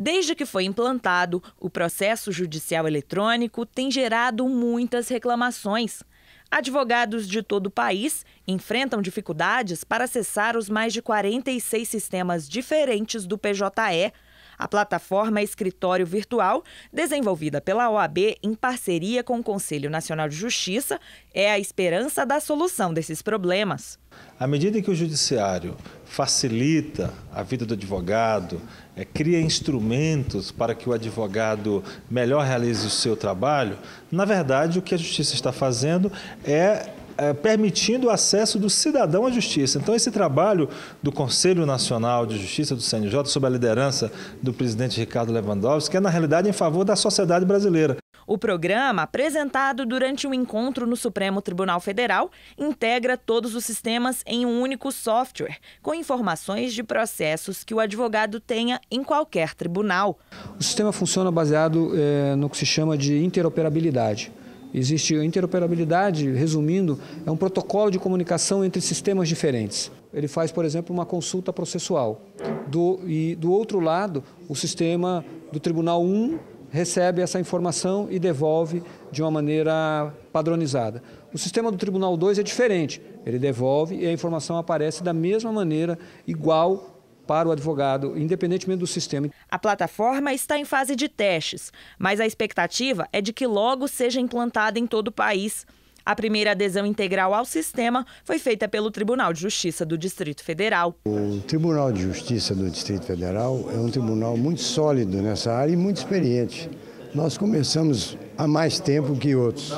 Desde que foi implantado, o processo judicial eletrônico tem gerado muitas reclamações. Advogados de todo o país enfrentam dificuldades para acessar os mais de 46 sistemas diferentes do PJE a plataforma é Escritório Virtual, desenvolvida pela OAB em parceria com o Conselho Nacional de Justiça, é a esperança da solução desses problemas. À medida que o judiciário facilita a vida do advogado, é, cria instrumentos para que o advogado melhor realize o seu trabalho, na verdade o que a justiça está fazendo é eh, permitindo o acesso do cidadão à justiça. Então, esse trabalho do Conselho Nacional de Justiça, do CNJ, sob a liderança do presidente Ricardo Lewandowski, é, na realidade, em favor da sociedade brasileira. O programa, apresentado durante um encontro no Supremo Tribunal Federal, integra todos os sistemas em um único software, com informações de processos que o advogado tenha em qualquer tribunal. O sistema funciona baseado é, no que se chama de interoperabilidade. Existe a interoperabilidade, resumindo, é um protocolo de comunicação entre sistemas diferentes. Ele faz, por exemplo, uma consulta processual. Do, e do outro lado, o sistema do Tribunal 1 recebe essa informação e devolve de uma maneira padronizada. O sistema do Tribunal 2 é diferente. Ele devolve e a informação aparece da mesma maneira, igual para o advogado, independentemente do sistema. A plataforma está em fase de testes, mas a expectativa é de que logo seja implantada em todo o país. A primeira adesão integral ao sistema foi feita pelo Tribunal de Justiça do Distrito Federal. O Tribunal de Justiça do Distrito Federal é um tribunal muito sólido nessa área e muito experiente. Nós começamos há mais tempo que outros.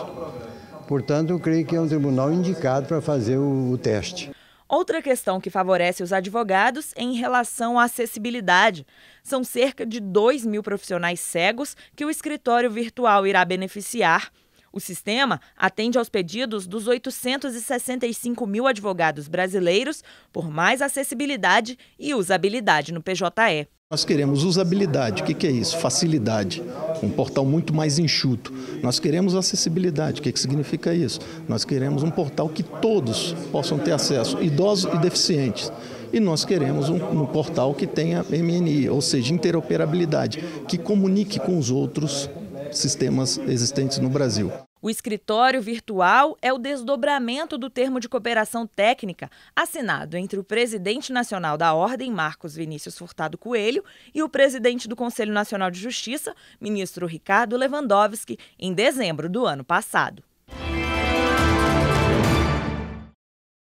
Portanto, eu creio que é um tribunal indicado para fazer o, teste. Outra questão que favorece os advogados é em relação à acessibilidade. São cerca de 2 mil profissionais cegos que o escritório virtual irá beneficiar. O sistema atende aos pedidos dos 865 mil advogados brasileiros por mais acessibilidade e usabilidade no PJE. Nós queremos usabilidade. O que é isso? Facilidade um portal muito mais enxuto. Nós queremos acessibilidade. O que, que significa isso? Nós queremos um portal que todos possam ter acesso, idosos e deficientes e nós queremos um, um, portal que tenha MNI, ou seja, interoperabilidade, que comunique com os outros sistemas existentes no Brasil. O escritório virtual é o desdobramento do termo de cooperação técnica assinado entre o presidente nacional da Ordem, Marcos Vinícius Furtado Coelho, e o presidente do Conselho Nacional de Justiça, ministro Ricardo Lewandowski, em dezembro do ano passado.